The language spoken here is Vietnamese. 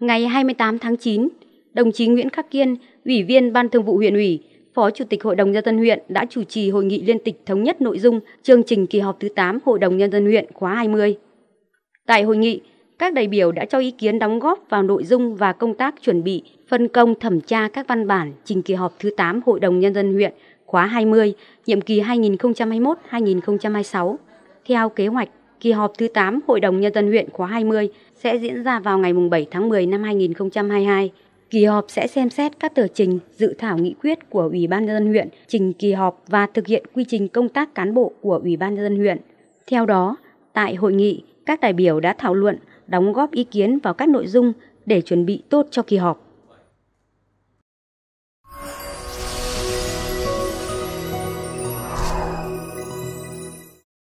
ngày 28 tháng 9, đồng chí Nguyễn Khắc Kiên, Ủy viên Ban Thường vụ huyện ủy, Phó Chủ tịch Hội đồng Nhân dân huyện đã chủ trì hội nghị liên tịch thống nhất nội dung chương trình kỳ họp thứ 8 Hội đồng Nhân dân huyện khóa 20. Tại hội nghị, các đại biểu đã cho ý kiến đóng góp vào nội dung và công tác chuẩn bị, phân công thẩm tra các văn bản trình kỳ họp thứ 8 Hội đồng Nhân dân huyện khóa 20, nhiệm kỳ 2021-2026, theo kế hoạch kỳ họp thứ 8 Hội đồng Nhân dân huyện khóa 20 sẽ diễn ra vào ngày 7 tháng 10 năm 2022. Kỳ họp sẽ xem xét các tờ trình, dự thảo nghị quyết của Ủy ban nhân dân huyện, trình kỳ họp và thực hiện quy trình công tác cán bộ của Ủy ban nhân dân huyện. Theo đó, tại hội nghị, các đại biểu đã thảo luận, đóng góp ý kiến vào các nội dung để chuẩn bị tốt cho kỳ họp.